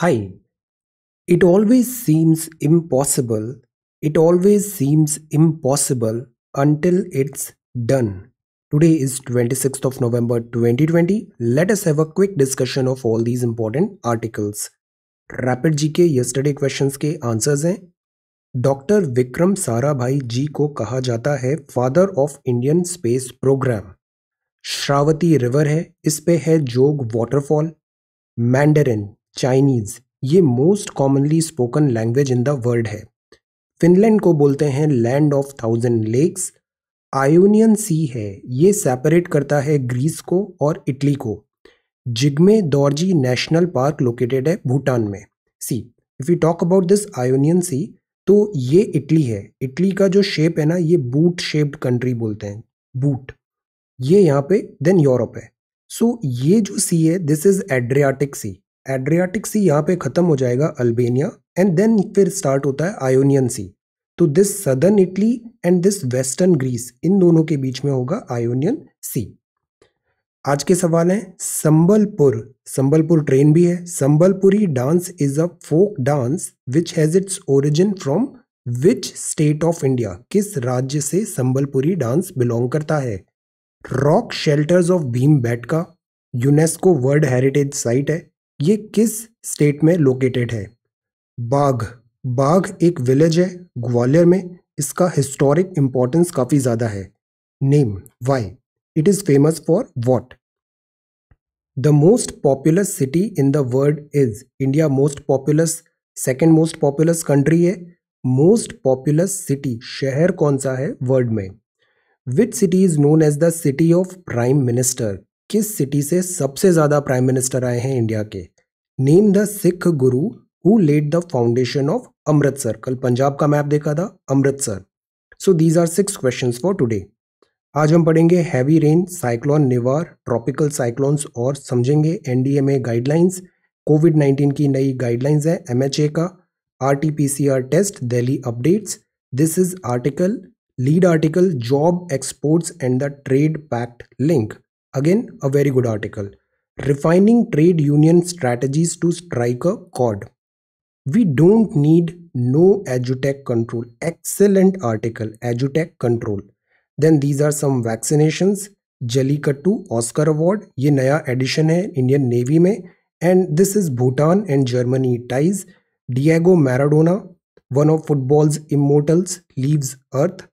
Hi. It always seems impossible. It always seems impossible until it's done. Today is 26th of November 2020. Let us have a quick discussion of all these important articles. Rapid G K yesterday questions के answers हैं doctor Vikram Sarabhai ji को कहा जाता है father of Indian space programme Sharavathi river है इस पे है जोग वाटरफॉल मैंडरिन चाइनीज़ ये most commonly spoken language in the world है फिनलैंड को बोलते हैं land of thousand lakes Ionian sea है ये सेपरेट करता है ग्रीस को और इटली को Jigme Dorji national park located है भूटान में sea if you talk about this Ionian sea तो ये इटली है इटली का जो शेप है ना ये बूट शेप्ड कंट्री बोलते हैं बूट ये यहाँ पे देन यूरोप है सो so, ये जो सी है this is Adriatic sea Adriatic sea यहाँ पे ख़त्म हो जाएगा अल्बेनिया एंड देन फिर स्टार्ट होता है आयोनियन सी तो this southern Italy and this western Greece इन दोनों के बीच में होगा आयोनियन सी आज के सवाल हैं संबलपुर संबलपुर ट्रेन भी है Sambalpuri dance is a folk dance which has its origin from which state of India किस राज्य से संबलपुरी डांस बिलोंग करता है rock shelters of Bhimbetka UNESCO world heritage site है ये किस स्टेट में लोकेटेड है बाघ बाघ एक विलेज है ग्वालियर में इसका हिस्टोरिक इम्पोर्टेंस काफ़ी ज़्यादा है name why it is famous for what the most populous city in the world is India most populous second most populous country है मोस्ट पॉपुलस सिटी शहर कौन सा है वर्ल्ड में which city is known as the city of prime minister किस सिटी से सबसे ज़्यादा प्राइम मिनिस्टर आए हैं इंडिया के name the Sikh guru who led the foundation of Amritsar कल पंजाब का मैप देखा था Amritsar so these are six question for today आज हम पढ़ेंगे heavy rain cyclone Nivar tropical cyclones और समझेंगे एनडीएमए गाइडलाइंस कोविड 19 की नई गाइडलाइंस है एमएचए का RTPCR test Delhi updates this is article lead article job exports and the trade pact link again a very good article refining trade union strategies to strike a code we don't need no एजुटेक control excellent article एजुटेक control then these are some vaccinations Jallikattu Oscar award ये नया edition है Indian navy में and this is Bhutan and Germany ties Diego Maradona one of footballs immortals leaves earth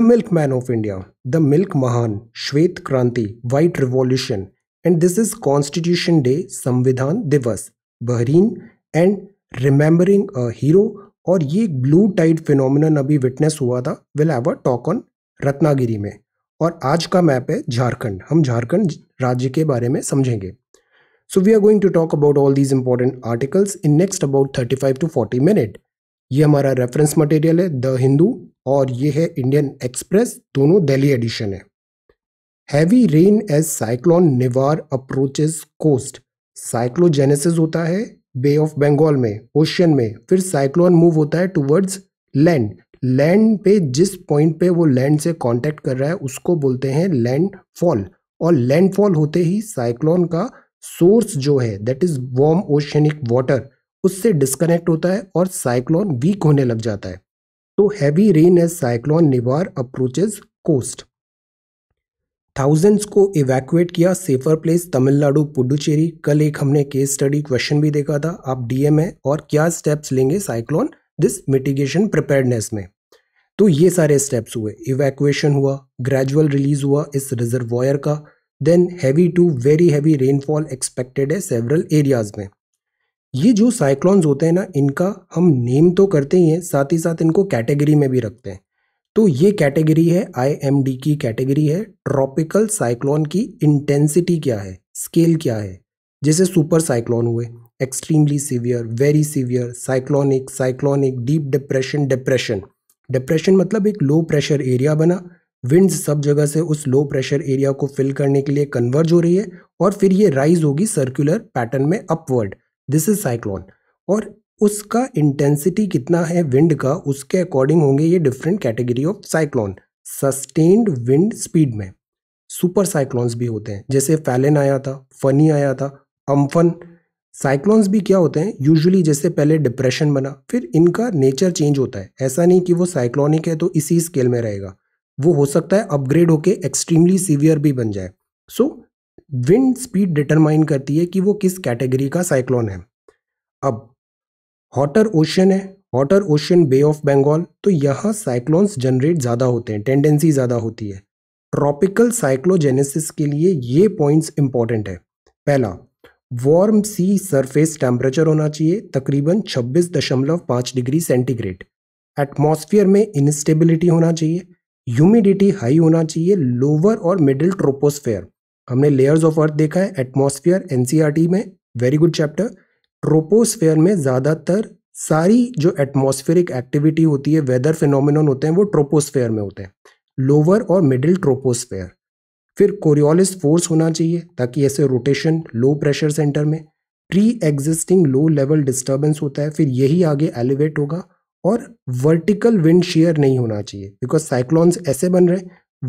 milkman of India the milk महान श्वेत क्रांति white revolution and this is constitution day संविधान दिवस Bahrain and remembering a hero और ये blue tide phenomenon अभी witness हुआ था will have a talk on Ratnagiri में और आज का मैप है झारखंड हम झारखंड राज्य के बारे में समझेंगे so we are going to talk about all these important articles in next about thirty five to forty minute ये हमारा रेफरेंस मटेरियल है द हिंदू और ये है इंडियन एक्सप्रेस दोनों दिल्ली एडिशन है heavy rain as cyclone Nivar approaches coast cyclogenesis होता है बे ऑफ बंगाल में ओशियन में फिर साइक्लोन मूव होता है टूवर्ड्स लैंड लैंड पे जिस पॉइंट पे वो लैंड से कांटेक्ट कर रहा है उसको बोलते हैं लैंड फॉल और लैंड फॉल होते ही साइक्लोन का सोर्स जो है that is warm oceanic water उससे डिस्कनेक्ट होता है और साइक्लोन वीक होने लग जाता है तो heavy rain as cyclone Nivar approaches coast thousands को इवैक्यूएट किया सेफर प्लेस तमिलनाडु पुडुचेरी कल एक हमने केस स्टडी क्वेश्चन भी देखा था आप डीएम है और क्या स्टेप्स लेंगे साइक्लोन दिस मिटिगेशन प्रिपेयरनेस में तो ये सारे स्टेप्स हुए इवैक्यूएशन हुआ ग्रेजुअल रिलीज हुआ इस रिजर्वॉयर का then heavy to very heavy rainfall expected है सेवरल एरियाज में ये जो साइक्लॉन्स होते हैं ना इनका हम नेम तो करते ही हैं साथ ही साथ इनको कैटेगरी में भी रखते हैं तो ये कैटेगरी है आईएमडी की कैटेगरी है ट्रॉपिकल साइक्लॉन की इंटेंसिटी क्या है स्केल क्या है जैसे सुपर साइक्लॉन हुए extremely severe very severe cyclonic cyclonic deep depression depression depression मतलब एक लो प्रेशर एरिया बना विंड्स सब जगह से उस लो प्रेशर एरिया को फिल करने के लिए कन्वर्ज हो रही है और फिर ये राइज होगी सर्कुलर पैटर्न में अपवर्ड दिस इज साइक्लोन और उसका इंटेंसिटी कितना है विंड का उसके अकॉर्डिंग होंगे ये different category of cyclone sustained wind speed में सुपर साइक्लोन्स भी होते हैं जैसे फैलन आया था फनी आया था अम्फन साइक्लोन्स भी क्या होते हैं यूजुअली जैसे पहले डिप्रेशन बना फिर इनका नेचर चेंज होता है ऐसा नहीं कि वो साइक्लोनिक है तो इसी स्केल में रहेगा वो हो सकता है अपग्रेड होके एक्सट्रीमली सीवियर भी बन जाए सो विंड स्पीड डिटरमाइन करती है कि वो किस कैटेगरी का साइक्लोन है अब हॉटर ओशन है hotter ocean bay of Bengal तो यहाँ साइक्लोन्स जनरेट ज़्यादा होते हैं टेंडेंसी ज़्यादा होती है ट्रॉपिकल साइक्लोजेनेसिस के लिए ये पॉइंट्स इंपॉर्टेंट है पहला वार्म सी सरफेस टेम्परेचर होना चाहिए तकरीबन 26.5 डिग्री सेंटीग्रेड एटमॉस्फेयर में इनस्टेबिलिटी होना चाहिए ह्यूमिडिटी हाई होना चाहिए लोअर और मिडिल ट्रोपोस्फेयर हमने लेयर्स ऑफ अर्थ देखा है एटमोसफियर एनसीआरटी e में वेरी गुड चैप्टर ट्रोपोस्फेयर में ज़्यादातर सारी जो एटमॉस्फेरिक एक्टिविटी होती है वेदर फिनोमिन होते हैं वो ट्रोपोस्फेयर में होते हैं लोअर और मिडिल ट्रोपोस्फेयर फिर कोरियोलिस फोर्स होना चाहिए ताकि ऐसे रोटेशन लो प्रेशर सेंटर में pre existing low level disturbance होता है फिर यही आगे एलिवेट होगा और वर्टिकल विंड शेयर नहीं होना चाहिए बिकॉज साइक्लॉन्स ऐसे बन रहे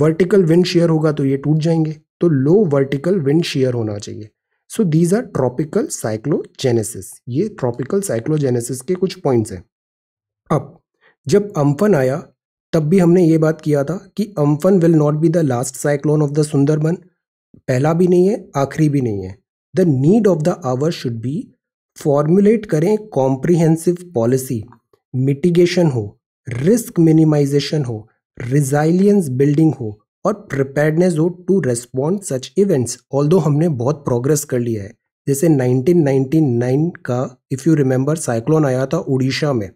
वर्टिकल विंड शेयर होगा तो ये टूट जाएंगे तो लो वर्टिकल विंड शेयर होना चाहिए so these are tropical cyclogenesis ये ट्रॉपिकल साइक्लोजेनेसिस के कुछ पॉइंट्स हैं अब जब अम्फन आया तब भी हमने ये बात किया था कि Amphan will not be the last cyclone of the Sundarban पहला भी नहीं है आखिरी भी नहीं है the need of the hour should be formulate करें कॉम्प्रिहेंसिव पॉलिसी मिटिगेशन हो रिस्क मिनिमाइजेशन हो रिजाइलियंस बिल्डिंग हो और प्रिपेयर्डनेस हो to respond such events all हमने बहुत प्रोग्रेस कर लिया है जैसे 1999 का इफ़ यू रिमेंबर साइक्लोन आया था उड़ीसा में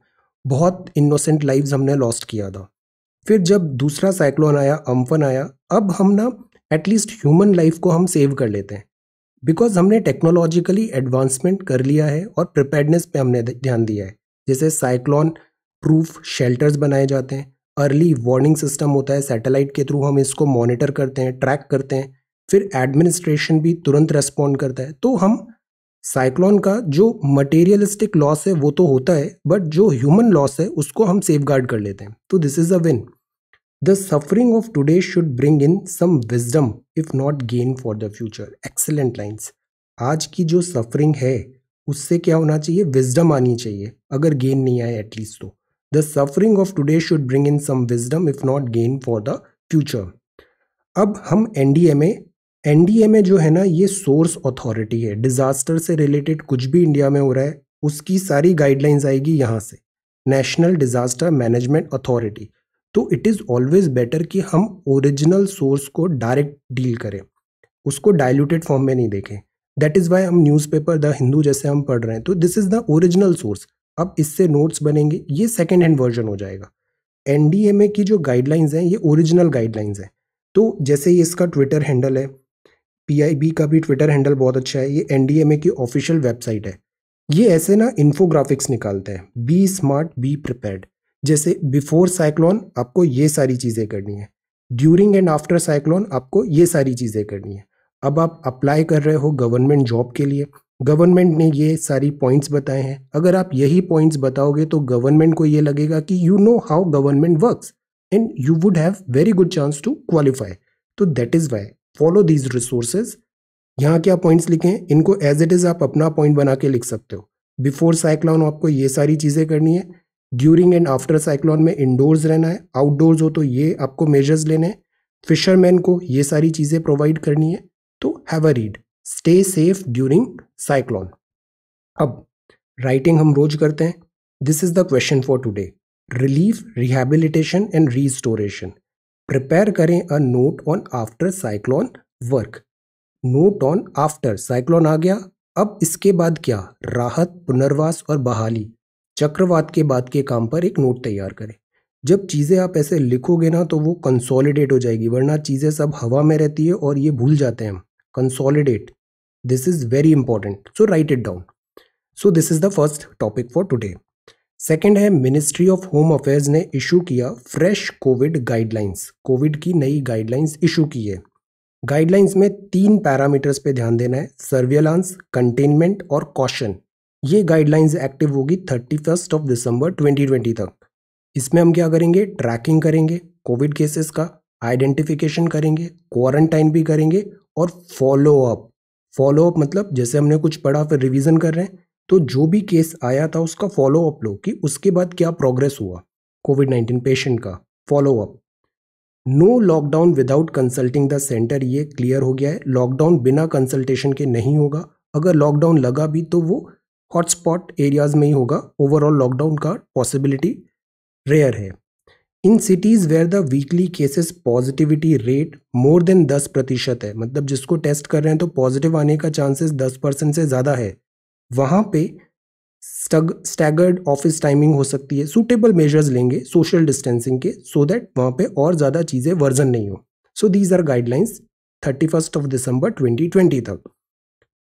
बहुत इनोसेंट लाइव्स हमने लॉस्ट किया था फिर जब दूसरा साइक्लोन आया अम्फन आया अब हम ना एटलीस्ट ह्यूमन लाइफ को हम सेव कर लेते हैं बिकॉज हमने टेक्नोलॉजिकली एडवांसमेंट कर लिया है और प्रिपेयर्डनेस पे हमने ध्यान दिया है जैसे साइक्लोन प्रूफ शेल्टर्स बनाए जाते हैं अर्ली वार्निंग सिस्टम होता है सैटेलाइट के थ्रू हम इसको मॉनिटर करते हैं ट्रैक करते हैं फिर एडमिनिस्ट्रेशन भी तुरंत रेस्पॉन्ड करता है तो हम साइक्लोन का जो मटेरियलिस्टिक लॉस है वो तो होता है बट जो ह्यूमन लॉस है उसको हम सेफ गार्ड कर लेते हैं तो this is a win the suffering of today should bring in some wisdom if not gain for the future excellent lines आज की जो सफरिंग है उससे क्या होना चाहिए विजडम आनी चाहिए अगर गेन नहीं आए एटलीस्ट तो the suffering of today should bring in some wisdom if not gain for the future अब हम N D M A N D M A जो है ना ये सोर्स अथॉरिटी है डिज़ास्टर से रिलेटेड कुछ भी इंडिया में हो रहा है उसकी सारी गाइडलाइंस आएगी यहाँ से नेशनल डिज़ास्टर मैनेजमेंट अथॉरिटी तो इट इज़ ऑलवेज बेटर कि हम ओरिजिनल सोर्स को डायरेक्ट डील करें उसको डायल्यूटेड फॉर्म में नहीं देखें दैट इज़ वाई हम न्यूज़पेपर द हिंदू जैसे हम पढ़ रहे हैं तो this is the original source अब इससे नोट्स बनेंगे ये सेकेंड हैंड वर्जन हो जाएगा एन की जो गाइडलाइंस हैं ये ओरिजिनल गाइडलाइंस हैं तो जैसे ये इसका ट्विटर हैंडल है पीआईबी का भी ट्विटर हैंडल बहुत अच्छा है ये एन की ऑफिशियल वेबसाइट है ये ऐसे ना इन्फोग्राफिक्स निकालते हैं बी स्मार्ट बी प्रिपेयर्ड जैसे बिफोर साइक्लोन आपको ये सारी चीज़ें करनी है ड्यूरिंग एंड आफ्टर साइक्लोन आपको ये सारी चीज़ें करनी है अब आप अप्लाई कर रहे हो गवर्नमेंट जॉब के लिए गवर्नमेंट ने ये सारी पॉइंट्स बताए हैं अगर आप यही पॉइंट्स बताओगे तो गवर्नमेंट को ये लगेगा कि you know how government works and you would have very good chance to qualify तो that is why follow these resources यहाँ क्या पॉइंट्स लिखे हैं इनको एज इट इज़ आप अपना पॉइंट बना के लिख सकते हो बिफोर साइक्लॉन आपको ये सारी चीज़ें करनी है ड्यूरिंग एंड आफ्टर साइक्लॉन में इंडोर्स रहना है आउटडोर्स हो तो ये आपको मेजर्स लेने हैं फिशरमैन को ये सारी चीज़ें प्रोवाइड करनी है तो have a read stay safe during cyclone अब राइटिंग हम रोज करते हैं this is the question for today relief rehabilitation and restoration prepare करें a note on after cyclone work note on after cyclone आ गया अब इसके बाद क्या राहत पुनर्वास और बहाली चक्रवात के बाद के काम पर एक नोट तैयार करें जब चीज़ें आप ऐसे लिखोगे ना तो वो कंसोलिडेट हो जाएगी वरना चीज़ें सब हवा में रहती है और ये भूल जाते हैं हम consolidate This is very important. So write it down. So this is the first topic for today second है मिनिस्ट्री ऑफ होम अफेयर्स ने इशू किया फ्रेश कोविड गाइडलाइंस कोविड की नई गाइडलाइंस इशू की है गाइडलाइंस में तीन पैरामीटर्स पे ध्यान देना है सर्वेलांस कंटेनमेंट और कॉशन ये गाइडलाइंस एक्टिव होगी थर्टी फर्स्ट ऑफ दिसंबर 2020 तक इसमें हम क्या करेंगे ट्रैकिंग करेंगे कोविड केसेस का आइडेंटिफिकेशन करेंगे क्वारंटाइन भी करेंगे और फॉलो अप फॉलोअप मतलब जैसे हमने कुछ पढ़ा फिर रिवीजन कर रहे हैं तो जो भी केस आया था उसका फॉलोअप लो कि उसके बाद क्या प्रोग्रेस हुआ कोविड नाइन्टीन पेशेंट का follow up no lockdown without consulting the centre ये क्लियर हो गया है लॉकडाउन बिना कंसल्टेशन के नहीं होगा अगर लॉकडाउन लगा भी तो वो हॉटस्पॉट एरियाज में ही होगा ओवरऑल लॉकडाउन का पॉसिबिलिटी रेयर है in cities where the weekly cases positivity rate more than दस प्रतिशत है मतलब जिसको टेस्ट कर रहे हैं तो पॉजिटिव आने का चांसेस दस परसेंट से ज़्यादा है वहाँ पे स्टैगर्ड ऑफिस टाइमिंग हो सकती है सूटेबल मेजर्स लेंगे सोशल डिस्टेंसिंग के सो so दैट वहाँ पे और ज़्यादा चीज़ें वर्जन नहीं हो so these are guidelines thirty first of December twenty twenty तक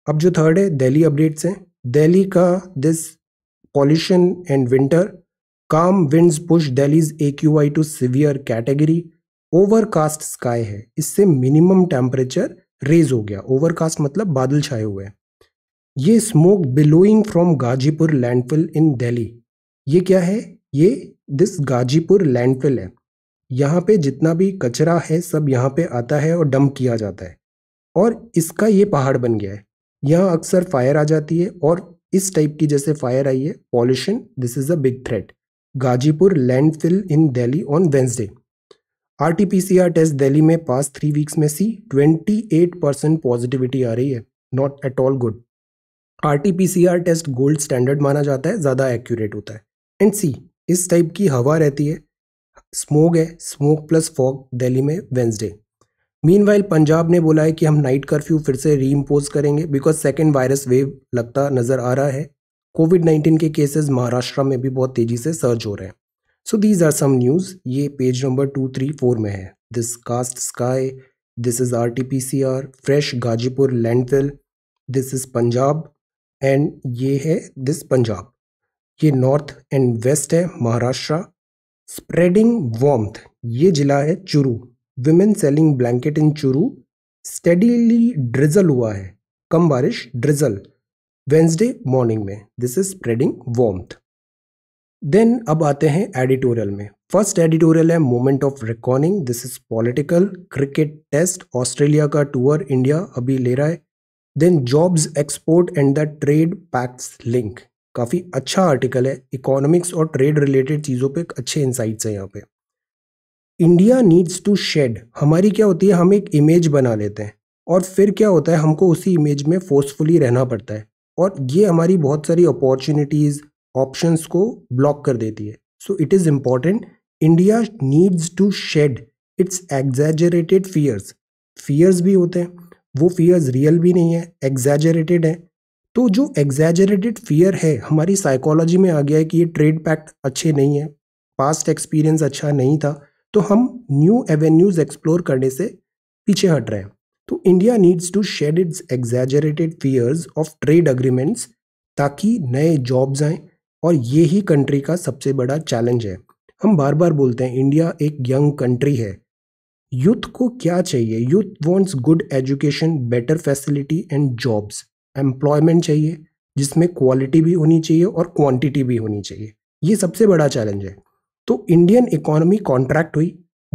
अब जो थर्ड है दिल्ली अपडेट्स हैं दिल्ली का this pollution and winter calm winds push Delhi's A Q I to severe category overcast sky है इससे मिनिमम टेम्परेचर रेज हो गया ओवरकास्ट मतलब बादल छाए हुए हैं ये smoke billowing from Ghazipur landfill in Delhi ये क्या है ये दिस गाजीपुर लैंडफिल है यहाँ पे जितना भी कचरा है सब यहाँ पे आता है और डंप किया जाता है और इसका ये पहाड़ बन गया है यहाँ अक्सर फायर आ जाती है और इस टाइप की जैसे फायर आई है pollution this is a big threat Ghazipur landfill in Delhi on Wednesday R T P C R test Delhi में पास थ्री वीक्स में see twenty eight percent positivity आ रही है not at all good R T P C R test gold standard माना जाता है ज़्यादा accurate होता है एंड सी इस टाइप की हवा रहती है स्मोग है स्मोक प्लस फॉग दिल्ली में वेंसडे मीन पंजाब ने बोला है कि हम नाइट कर्फ्यू फिर से री इम्पोज करेंगे बिकॉज सेकेंड वायरस वेव लगता नज़र आ रहा है कोविड नाइन्टीन के केसेस महाराष्ट्र में भी बहुत तेजी से सर्ज हो रहे हैं so these are some news ये page number two three four में है this cast sky this is R T P C R fresh Ghazipur landfill this is Punjab and ये है दिस पंजाब ये नॉर्थ एंड वेस्ट है महाराष्ट्र स्प्रेडिंग वॉम्थ ये जिला है Churu women selling blanket in Churu steadily drizzle हुआ है कम बारिश ड्रिजल वेंसडे मॉर्निंग में this is spreading warmth then अब आते हैं एडिटोरियल में फर्स्ट एडिटोरियल है moment of recording this is political cricket test Australia का टूर इंडिया अभी ले रहा है then jobs export and the trade pacts link काफ़ी अच्छा आर्टिकल है इकोनॉमिक्स और ट्रेड रिलेटेड चीज़ों पे अच्छे इंसाइट्स हैं यहाँ पे इंडिया नीड्स टू शेड हमारी क्या होती है हम एक इमेज बना लेते हैं और फिर क्या होता है हमको उसी इमेज में फोर्सफुली रहना पड़ता है और ये हमारी बहुत सारी अपॉर्चुनिटीज़ ऑप्शंस को ब्लॉक कर देती है so it is important India needs to shed its exaggerated fears fears भी होते हैं वो फीयर्स रियल भी नहीं है एग्जैजरेटेड हैं तो जो एग्जैजरेटेड फियर है हमारी साइकोलॉजी में आ गया है कि ये ट्रेड पैक्ट अच्छे नहीं है पास्ट एक्सपीरियंस अच्छा नहीं था तो हम न्यू एवेन्यूज़ एक्सप्लोर करने से पीछे हट रहे हैं तो India needs to shed its exaggerated fears of trade agreements ताकि नए जॉब्स आएँ और ये ही कंट्री का सबसे बड़ा चैलेंज है हम बार बार बोलते हैं इंडिया एक यंग कंट्री है यूथ को क्या चाहिए youth wants good education better facility and jobs employment चाहिए जिसमें क्वालिटी भी होनी चाहिए और क्वांटिटी भी होनी चाहिए ये सबसे बड़ा चैलेंज है तो इंडियन इकोनॉमी कॉन्ट्रैक्ट हुई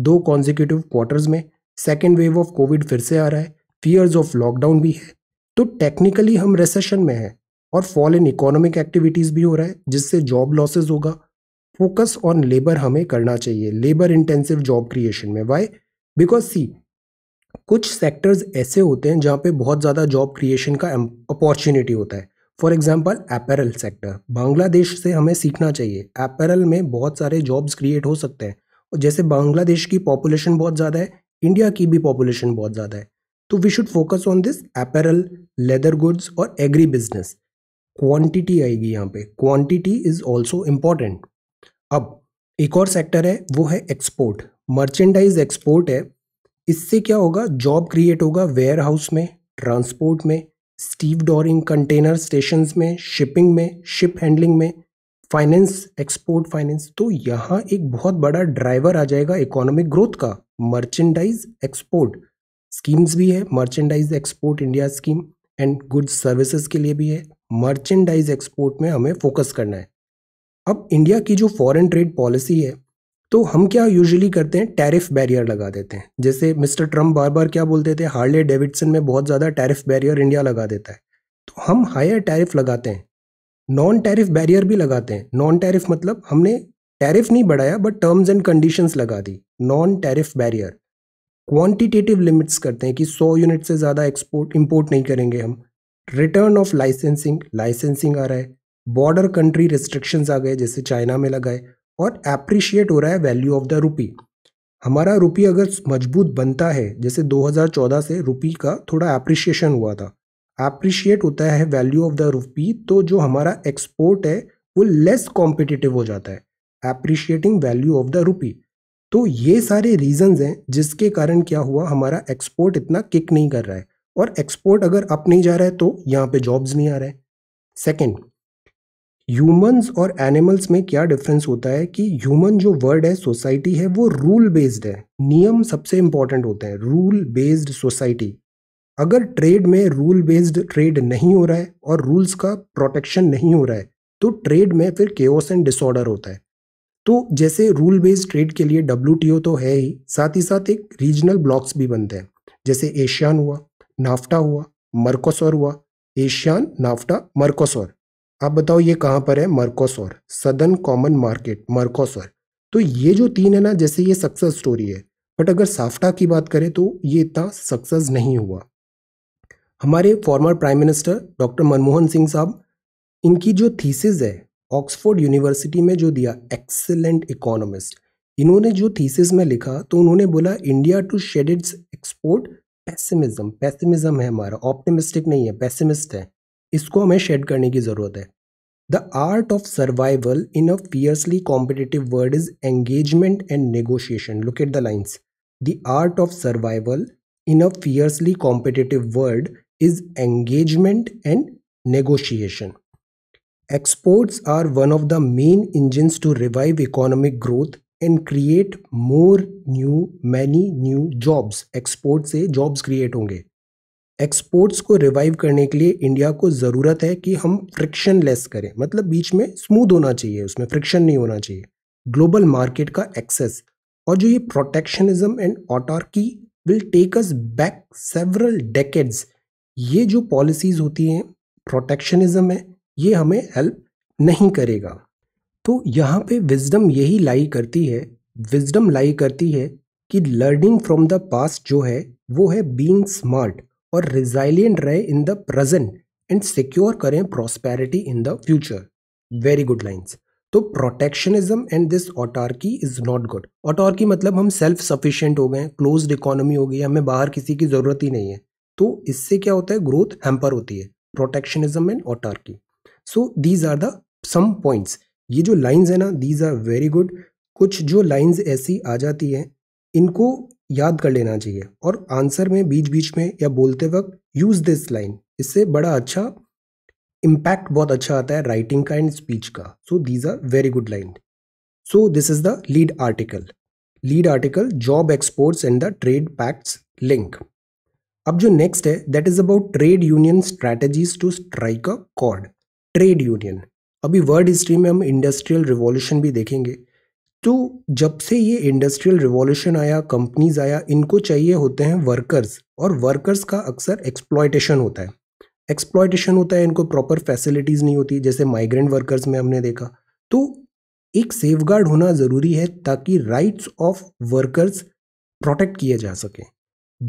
दो कॉन्जिक्यूटिव क्वार्टर्स में सेकेंड वेव ऑफ कोविड फिर से आ रहा है फियर्स ऑफ लॉकडाउन भी है तो टेक्निकली हम रिसेशन में हैं और फॉल इन इकोनॉमिक एक्टिविटीज़ भी हो रहा है जिससे जॉब लॉसेज होगा फोकस ऑन लेबर हमें करना चाहिए लेबर इंटेंसिव जॉब क्रिएशन में वाई बिकॉज सी कुछ सेक्टर्स ऐसे होते हैं जहाँ पे बहुत ज़्यादा जॉब क्रिएशन का अपॉर्चुनिटी होता है for example apparel sector Bangladesh से हमें सीखना चाहिए एपेरल में बहुत सारे जॉब्स क्रिएट हो सकते हैं और जैसे बांग्लादेश की पॉपुलेशन बहुत ज़्यादा है इंडिया की भी पॉपुलेशन बहुत ज़्यादा है तो we should focus on this apparel leather goods और एग्री बिजनेस क्वांटिटी आएगी यहाँ पे क्वांटिटी इज ऑल्सो इम्पॉर्टेंट अब एक और सेक्टर है वो है एक्सपोर्ट मर्चेंडाइज एक्सपोर्ट है इससे क्या होगा जॉब क्रिएट होगा वेयर हाउस में ट्रांसपोर्ट में स्टीव डोरिंग कंटेनर स्टेशन में शिपिंग में शिप हैंडलिंग में फाइनेंस एक्सपोर्ट फाइनेंस तो यहाँ एक बहुत बड़ा ड्राइवर आ जाएगा इकोनॉमिक ग्रोथ का मर्चेंडाइज एक्सपोर्ट स्कीम्स भी है merchandise export India scheme and goods services के लिए भी है मर्चेंडाइज एक्सपोर्ट में हमें फोकस करना है अब इंडिया की जो फॉरेन ट्रेड पॉलिसी है तो हम क्या यूजुअली करते हैं टैरिफ बैरियर लगा देते हैं जैसे मिस्टर ट्रम्प बार बार क्या बोलते थे हार्ले डेविडसन में बहुत ज़्यादा टैरिफ बैरियर इंडिया लगा देता है तो हम हायर टैरिफ लगाते हैं नॉन टैरिफ बैरियर भी लगाते हैं नॉन टैरिफ मतलब हमने टैरिफ नहीं बढ़ाया बट टर्म्स एंड कंडीशंस लगा दी non tariff barrier quantitative limits करते हैं कि 100 यूनिट से ज़्यादा एक्सपोर्ट इंपोर्ट नहीं करेंगे हम रिटर्न ऑफ लाइसेंसिंग लाइसेंसिंग आ रहा है बॉर्डर कंट्री रिस्ट्रिक्शंस आ गए जैसे चाइना में लगाए और एप्रिशिएट हो रहा है वैल्यू ऑफ द रुपी हमारा रुपी अगर मजबूत बनता है जैसे 2014 से रुपी का थोड़ा एप्रिशिएशन हुआ था एप्रिशिएट होता है वैल्यू ऑफ द रुपी तो जो हमारा एक्सपोर्ट है वो लेस कॉम्पिटिटिव हो जाता है appreciating value of the rupee तो ये सारे रीजंस हैं जिसके कारण क्या हुआ हमारा एक्सपोर्ट इतना किक नहीं कर रहा है और एक्सपोर्ट अगर अप नहीं जा रहा है तो यहाँ पे जॉब्स नहीं आ रहे सेकंड ह्यूमंस और एनिमल्स में क्या डिफरेंस होता है कि ह्यूमन जो वर्ड है सोसाइटी है वो रूल बेस्ड है नियम सबसे इंपॉर्टेंट होते हैं रूल बेस्ड सोसाइटी अगर ट्रेड में रूल बेस्ड ट्रेड नहीं हो रहा है और रूल्स का प्रोटेक्शन नहीं हो रहा है तो ट्रेड में फिर केओस एंड डिसऑर्डर होता है तो जैसे रूल बेस्ड ट्रेड के लिए डब्ल्यू तो है ही साथ ही साथ एक रीजनल ब्लॉक्स भी बनते हैं जैसे एशियान हुआ नाफ्टा हुआ मर्कोसोर हुआ एशियान नाफ्टा मर्कोसोर आप बताओ ये कहाँ पर है मर्कोसोर सदन कॉमन मार्केट मर्कोसोर तो ये जो तीन है ना जैसे ये सक्सेस स्टोरी है बट अगर साफ्टा की बात करें तो ये इतना सक्सेस नहीं हुआ हमारे former prime minister doctor Manmohan Singh साहब इनकी जो थीसिस है ऑक्सफोर्ड यूनिवर्सिटी में जो दिया एक्सेलेंट इकोनॉमिस्ट इन्होंने जो थीसिस में लिखा तो उन्होंने बोला India to shed its export pessimism pessimism है हमारा ऑप्टिमिस्टिक नहीं है पैसिमिस्ट है इसको हमें शेड करने की ज़रूरत है the art of survival in a fiercely competitive world is engagement and negotiation look at the lines the art of survival in a fiercely competitive world is engagement and negotiation Exports are one of the main engines to revive economic growth and create more new many new jobs export से jobs create होंगे exports को revive करने के लिए India को ज़रूरत है कि हम फ्रिक्शन लेस करें मतलब बीच में स्मूथ होना चाहिए उसमें फ्रिक्शन नहीं होना चाहिए ग्लोबल मार्केट का एक्सेस और जो ये protectionism and autarky will take us back several decades ये जो पॉलिसीज़ होती हैं प्रोटेक्शनिज्म है ये हमें हेल्प नहीं करेगा तो यहाँ पे विजडम यही लाई करती है विजडम लाई करती है कि लर्निंग फ्रॉम द पास्ट जो है वो है बीइंग स्मार्ट और रिजाइलियंट रहे in the present and secure करें prosperity in the future very good lines तो protectionism and this autarky is not good autarky मतलब हम सेल्फ सफिशियंट हो गए क्लोज इकोनॉमी हो गई हमें बाहर किसी की ज़रूरत ही नहीं है तो इससे क्या होता है ग्रोथ हैम्पर होती है protectionism and autarky so these are the some points ये जो लाइंस है ना दीज आर वेरी गुड कुछ जो लाइंस ऐसी आ जाती हैं इनको याद कर लेना चाहिए और आंसर में बीच बीच में या बोलते वक्त यूज़ दिस लाइन इससे बड़ा अच्छा इम्पैक्ट बहुत अच्छा आता है राइटिंग का एंड स्पीच का so these are very good line so this is the lead article lead article job exports and the trade pacts link अब जो नेक्स्ट है that is about trade union strategies to strike a chord trade union अभी world history में हम industrial revolution भी देखेंगे तो जब से ये इंडस्ट्रियल रिवॉल्यूशन आया कंपनीज आया इनको चाहिए होते हैं वर्कर्स और वर्कर्स का अक्सर एक्सप्लॉयटेशन होता है एक्सप्लॉयटेशन होता है इनको प्रॉपर फैसिलिटीज़ नहीं होती जैसे माइग्रेंट वर्कर्स में हमने देखा तो एक सेफगार्ड होना ज़रूरी है ताकि राइट्स ऑफ वर्कर्स प्रोटेक्ट किए जा सकें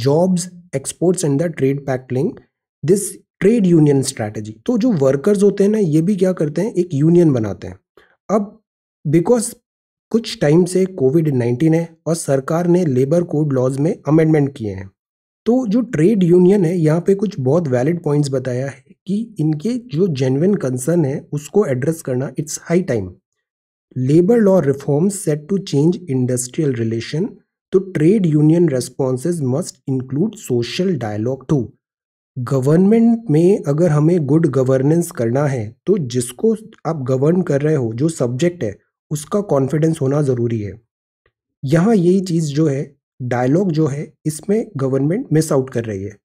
jobs exports and the trade pact link this trade union strategy तो जो वर्कर्स होते हैं ना ये भी क्या करते हैं एक यूनियन बनाते हैं अब बिकॉज कुछ टाइम से कोविड नाइन्टीन है और सरकार ने लेबर कोड लॉज में अमेंडमेंट किए हैं तो जो ट्रेड यूनियन है यहाँ पे कुछ बहुत वैलिड पॉइंट्स बताया है कि इनके जो जेनविन कंसर्न है उसको एड्रेस करना it's high time labour law reform set to change industrial relation तो trade union responses must include social dialogue to government में अगर हमें गुड गवर्नेंस करना है तो जिसको आप गवर्न कर रहे हो जो सब्जेक्ट है उसका कॉन्फिडेंस होना ज़रूरी है यहाँ यही चीज़ जो है डायलॉग जो है इसमें गवर्नमेंट मिस आउट कर रही है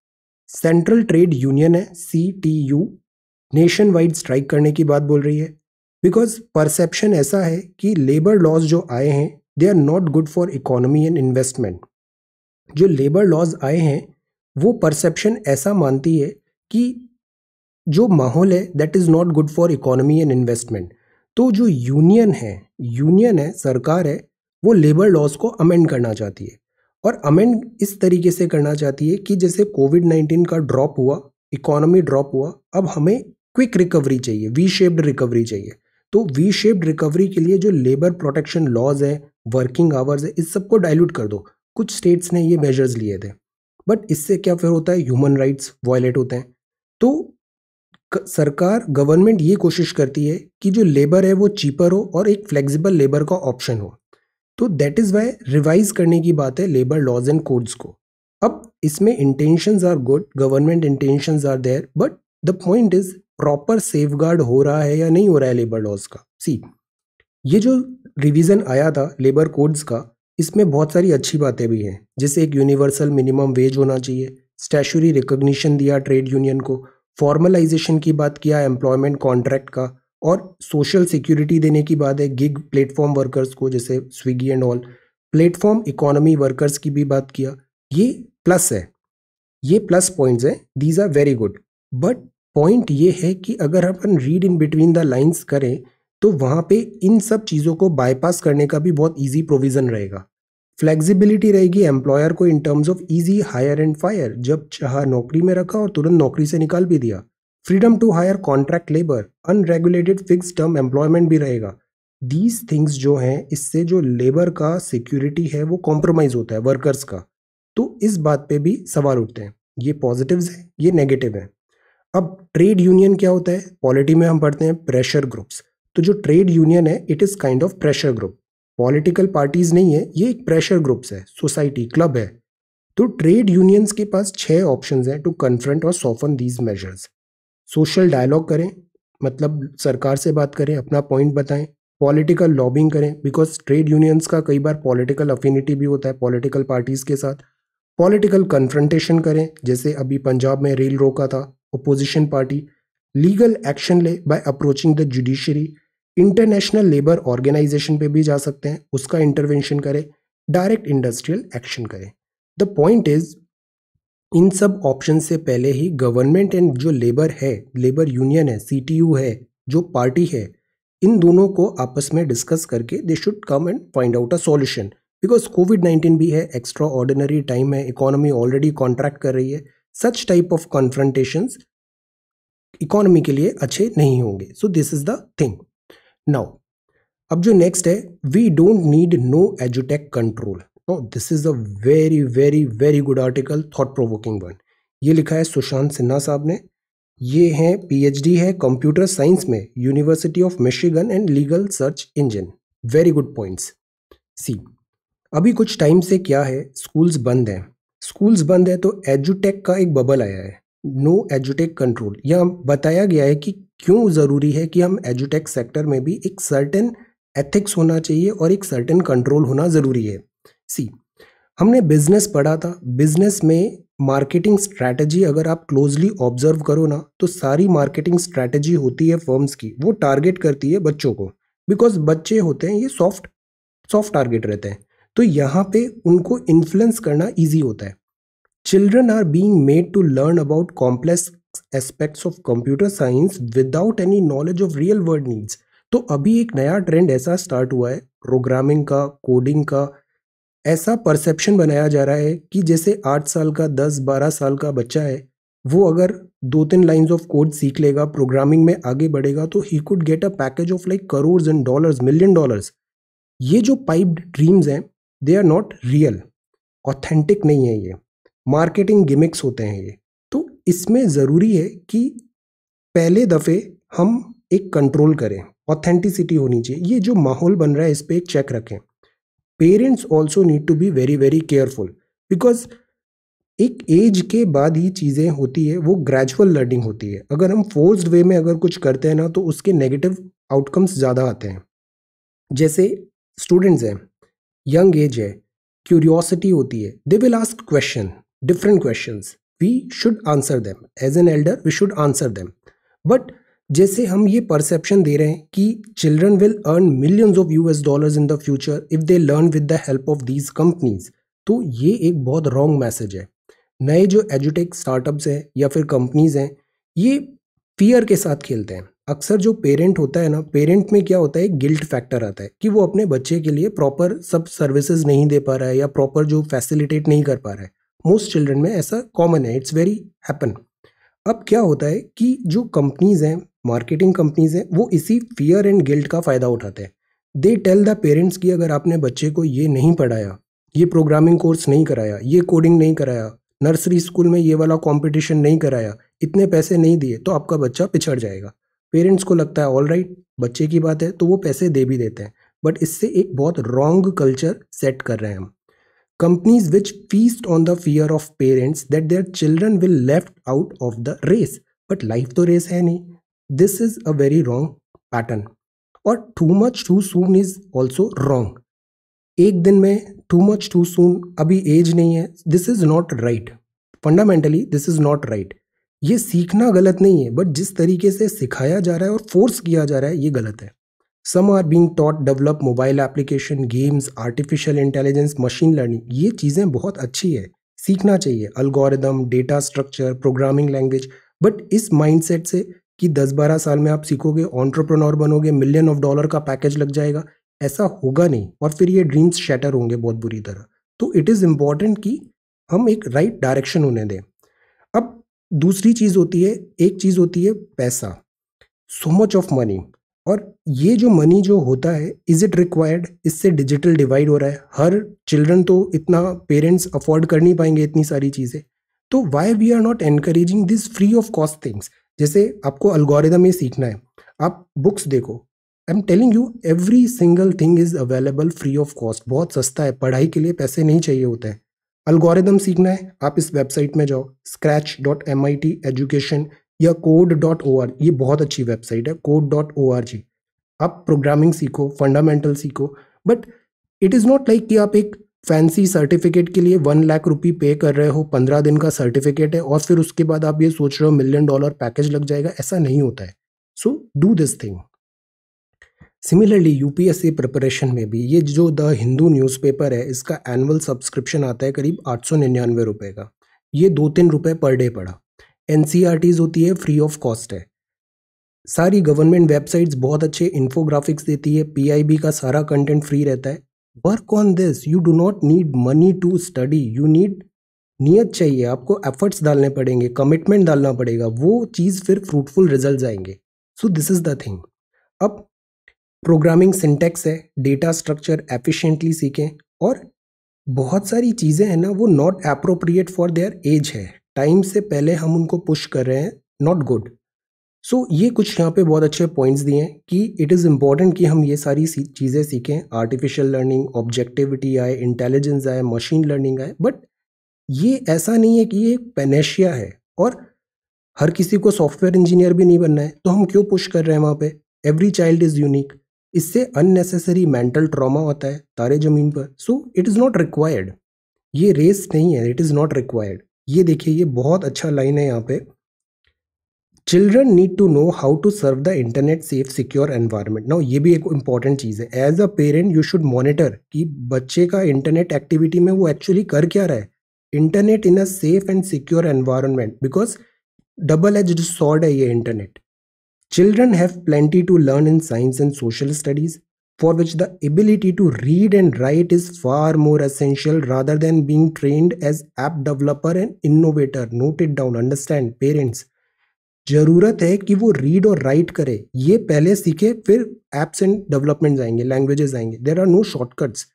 सेंट्रल ट्रेड यूनियन है C T U nationwide strike करने की बात बोल रही है बिकॉज परसेप्शन ऐसा है कि लेबर लॉज जो आए हैं they are not good for economy and investment जो लेबर लॉज आए हैं वो परसेप्शन ऐसा मानती है कि जो माहौल है that is not good for economy and investment तो जो यूनियन है यूनियन है सरकार है वो लेबर लॉज को अमेंड करना चाहती है और अमेंड इस तरीके से करना चाहती है कि जैसे कोविड नाइन्टीन का ड्रॉप हुआ इकोनॉमी ड्रॉप हुआ अब हमें क्विक रिकवरी चाहिए वी शेप्ड रिकवरी चाहिए तो वी शेप्ड रिकवरी के लिए जो लेबर प्रोटेक्शन लॉज है वर्किंग आवर्स है इस सबको डायल्यूट कर दो कुछ स्टेट्स ने ये मेजर्स लिए थे बट इससे क्या फिर होता है ह्यूमन राइट्स वायलेट होते हैं तो सरकार गवर्नमेंट ये कोशिश करती है कि जो लेबर है वो चीपर हो और एक फ्लेक्सिबल लेबर का ऑप्शन हो तो दैट इज़ वाई रिवाइज करने की बात है लेबर लॉज एंड कोड्स को अब इसमें intentions are good government intentions are there but the point is proper safe हो रहा है या नहीं हो रहा है लेबर लॉज का सी ये जो रिविज़न आया था लेबर कोड्स का इसमें बहुत सारी अच्छी बातें भी हैं जैसे एक यूनिवर्सल मिनिमम वेज होना चाहिए स्टैचुरी रिकोगशन दिया ट्रेड यूनियन को फॉर्मलाइजेशन की बात किया एम्प्लॉयमेंट कॉन्ट्रैक्ट का और सोशल सिक्योरिटी देने की बात है गिग प्लेटफॉर्म वर्कर्स को जैसे Swiggy and all platform economy workers की भी बात किया ये प्लस है ये प्लस पॉइंट्स हैं these are very good but point ये है कि अगर अपन read in between the lines करें तो वहाँ पे इन सब चीज़ों को बाईपास करने का भी बहुत ईजी प्रोविज़न रहेगा फ्लेक्सिबिलिटी रहेगी एम्प्लॉयर को in terms of easy hire and fire जब चाह नौकरी में रखा और तुरंत नौकरी से निकाल भी दिया freedom to hire contract labour unregulated fix term employment भी रहेगा दीज थिंग्स जो हैं इससे जो लेबर का सिक्योरिटी है वो कॉम्प्रोमाइज़ होता है वर्कर्स का तो इस बात पे भी सवाल उठते हैं ये पॉजिटिव्स हैं ये नेगेटिव हैं अब ट्रेड यूनियन क्या होता है पॉलिटी में हम पढ़ते हैं प्रेशर ग्रुप्स तो जो ट्रेड यूनियन है it is kind of pressure group political parties नहीं है ये एक प्रेशर ग्रुप्स है सोसाइटी क्लब है तो ट्रेड यूनियंस के पास छः ऑप्शन हैं टू कन्फ्रंट और soften these measures social dialogue करें मतलब सरकार से बात करें अपना पॉइंट बताएं पॉलिटिकल लॉबिंग करें बिकॉज ट्रेड यूनियंस का कई बार पॉलिटिकल अफिनिटी भी होता है पॉलिटिकल पार्टीज़ के साथ पॉलिटिकल कन्फ्रंटेशन करें जैसे अभी पंजाब में रेल रोका था ओपोजिशन पार्टी लीगल एक्शन ले by approaching the judiciary international labour organisation पे भी जा सकते हैं उसका इंटरवेंशन करें डायरेक्ट इंडस्ट्रियल एक्शन करें द पॉइंट इज इन सब ऑप्शन से पहले ही गवर्नमेंट एंड जो लेबर है लेबर यूनियन है सी है जो पार्टी है इन दोनों को आपस में डिस्कस करके they should come and find out a solution because Covid nineteen भी है एक्स्ट्रा ऑर्डिनरी टाइम है इकोनॉमी ऑलरेडी कॉन्ट्रैक्ट कर रही है such type of confrontations economy के लिए अच्छे नहीं होंगे so this is the thing now अब जो नेक्स्ट है वी डोंट नीड नो एजुटेक control no this is a very very very good article thought provoking one ये लिखा है सुशांत सिन्हा साहब ने ये हैं पीएचडी है कंप्यूटर साइंस में university of Michigan and legal search engine very good points see अभी कुछ टाइम से क्या है स्कूल्स बंद हैं स्कूल्स बंद है तो एजुटेक का एक बबल आया है नो एजुटेक कंट्रोल यह बताया गया है कि क्यों ज़रूरी है कि हम एजुटेक सेक्टर में भी एक सर्टेन एथिक्स होना चाहिए और एक सर्टेन कंट्रोल होना ज़रूरी है सी हमने बिजनेस पढ़ा था बिजनेस में मार्केटिंग स्ट्रैटेजी अगर आप क्लोजली ऑब्जर्व करो ना तो सारी मार्केटिंग स्ट्रैटेजी होती है फर्म्स की वो टारगेट करती है बच्चों को बिकॉज बच्चे होते हैं ये सॉफ्ट सॉफ्ट टारगेट रहते हैं तो यहाँ पे उनको इन्फ्लुएंस करना इजी होता है Children are being made to learn about complex aspects of computer science without any knowledge of real world needs. तो अभी एक नया ट्रेंड ऐसा स्टार्ट हुआ है प्रोग्रामिंग का कोडिंग का ऐसा परसेप्शन बनाया जा रहा है कि जैसे आठ साल का दस बारह साल का बच्चा है वो अगर दो तीन लाइंस ऑफ कोड सीख लेगा प्रोग्रामिंग में आगे बढ़ेगा तो he could get a package of like crore and dollars million dollars ये जो पाइप्ड ड्रीम्स हैं they are not real authentic नहीं है ये मार्केटिंग गिमिक्स होते हैं ये तो इसमें ज़रूरी है कि पहले दफ़े हम एक कंट्रोल करें ऑथेंटिसिटी होनी चाहिए ये जो माहौल बन रहा है इस पर एक चेक रखें parents also need to be very very careful because एक एज के बाद ही चीज़ें होती है वो ग्रेजुअल लर्निंग होती है अगर हम फोर्स्ड वे में अगर कुछ करते हैं ना तो उसके नेगेटिव आउटकम्स ज़्यादा आते हैं जैसे स्टूडेंट्स हैं यंग एज है क्यूरियोसिटी होती है they will ask question different questions. We should answer them. As an elder, we should answer them. But जैसे हम ये परसेप्शन दे रहे हैं कि children will earn millions of US dollars in the future if they learn with the help of these companies तो ये एक बहुत रॉन्ग मैसेज है नए जो एजुटेक स्टार्टअप्स हैं या फिर कंपनीज हैं ये फियर के साथ खेलते हैं अक्सर जो पेरेंट होता है ना पेरेंट में क्या होता है गिल्ट फैक्टर आता है कि वो अपने बच्चे के लिए प्रॉपर सब सर्विसेज नहीं दे पा रहा है या प्रॉपर जो फैसिलिटेट नहीं कर पा रहा है मोस्ट चिल्ड्रन में ऐसा कॉमन है इट्स वेरी हैपन अब क्या होता है कि जो कंपनीज हैं मार्केटिंग कंपनीज हैं वो इसी फियर एंड गिल्ट का फ़ायदा उठाते हैं दे टेल द पेरेंट्स कि अगर आपने बच्चे को ये नहीं पढ़ाया ये प्रोग्रामिंग कोर्स नहीं कराया ये कोडिंग नहीं कराया नर्सरी स्कूल में ये वाला कॉम्पिटिशन नहीं कराया इतने पैसे नहीं दिए तो आपका बच्चा पिछड़ जाएगा पेरेंट्स को लगता है ऑल राइट right, बच्चे की बात है तो वो पैसे दे भी देते हैं बट इससे एक बहुत रॉन्ग कल्चर सेट कर रहे हैं हम companies which feast on the fear of parents that their children will left out of the race but life to race hai nahi this is a very wrong pattern और too much too soon is also wrong एक दिन में to much too सून अभी age नहीं है this is not right fundamentally this is not right ये सीखना गलत नहीं है बट जिस तरीके से सिखाया जा रहा है और फोर्स किया जा रहा है ये गलत है some are being taught develop mobile application games artificial intelligence machine learning ये चीज़ें बहुत अच्छी है सीखना चाहिए algorithm data structure programming language but इस माइंडसेट से कि 10-12 साल में आप सीखोगे ऑन्ट्रप्रनोर बनोगे मिलियन ऑफ डॉलर का पैकेज लग जाएगा ऐसा होगा नहीं और फिर ये ड्रीम्स शैटर होंगे बहुत बुरी तरह तो इट इज़ इम्पॉर्टेंट कि हम एक राइट right डायरेक्शन उन्हें दें अब दूसरी चीज़ होती है एक चीज़ होती है पैसा सो मच ऑफ मनी और ये जो मनी जो होता है इज़ इट रिक्वायर्ड इससे डिजिटल डिवाइड हो रहा है हर चिल्ड्रन तो इतना पेरेंट्स अफोर्ड कर नहीं पाएंगे इतनी सारी चीज़ें तो why we are not encouraging this free of cost things जैसे आपको अलगोरिदम ये सीखना है आप बुक्स देखो I am telling you every single thing is available free of cost बहुत सस्ता है पढ़ाई के लिए पैसे नहीं चाहिए होते हैं अलगोरिदम सीखना है आप इस वेबसाइट में जाओ Scratch dot M I T education या कोड डॉट ओ आर ये बहुत अच्छी वेबसाइट है code dot O R G आप प्रोग्रामिंग सीखो फंडामेंटल सीखो but it is not like कि आप एक फैंसी सर्टिफिकेट के लिए वन लाख रुपी पे कर रहे हो पंद्रह दिन का सर्टिफिकेट है और फिर उसके बाद आप ये सोच रहे हो मिलियन डॉलर पैकेज लग जाएगा ऐसा नहीं होता है so do this thing similarly UPSC preparation में भी ये जो द हिंदू न्यूज़पेपर है इसका एनुअल सब्सक्रिप्शन आता है करीब आठ सौ निन्यानवे रुपये का ये दो तीन रुपये पर डे पड़ा एन e होती है फ्री ऑफ कॉस्ट है सारी गवर्नमेंट वेबसाइट्स बहुत अच्छे इन्फोग्राफिक्स देती है पी का सारा कंटेंट फ्री रहता है work on this you do not need money to study you need नियत चाहिए आपको एफर्ट्स डालने पड़ेंगे कमिटमेंट डालना पड़ेगा वो चीज़ फिर फ्रूटफुल रिजल्ट आएंगे so this is the thing अब प्रोग्रामिंग सिंटेक्स है डेटा स्ट्रक्चर एफिशिएंटली सीखें और बहुत सारी चीज़ें हैं ना वो not appropriate for their age है टाइम से पहले हम उनको पुश कर रहे हैं नॉट गुड सो ये कुछ यहाँ पे बहुत अच्छे पॉइंट्स दिए हैं कि इट इज़ इम्पॉर्टेंट कि हम ये सारी चीज़ें सीखें आर्टिफिशियल लर्निंग ऑब्जेक्टिविटी आए इंटेलिजेंस आए मशीन लर्निंग आए बट ये ऐसा नहीं है कि ये एक पेनेशिया है और हर किसी को सॉफ्टवेयर इंजीनियर भी नहीं बनना है तो हम क्यों पुश कर रहे हैं वहाँ पे एवरी चाइल्ड इज़ यूनिक इससे अननेसेसरी मेंटल ट्रॉमा होता है Taare Zameen Par so it is not required ये रेस नहीं है इट इज़ नॉट रिक्वायर्ड ये देखिए ये बहुत अच्छा लाइन है यहाँ पे children need to know how to surf the internet safe secure environment ना ये भी एक इंपॉर्टेंट चीज़ है as a parent you should monitor कि बच्चे का इंटरनेट एक्टिविटी में वो एक्चुअली कर क्या रहा है internet in a safe and secure environment because double edge sword है ये internet children have plenty to learn in science and social studies for which the ability to read and write is far more essential rather than being trained as app developer and innovator note it down understand parents जरूरत है कि वो read और right करे ये पहले सीखे फिर एप्स एंड डेवलपमेंट आएंगे लैंग्वेजेस आएंगे there are no shortcuts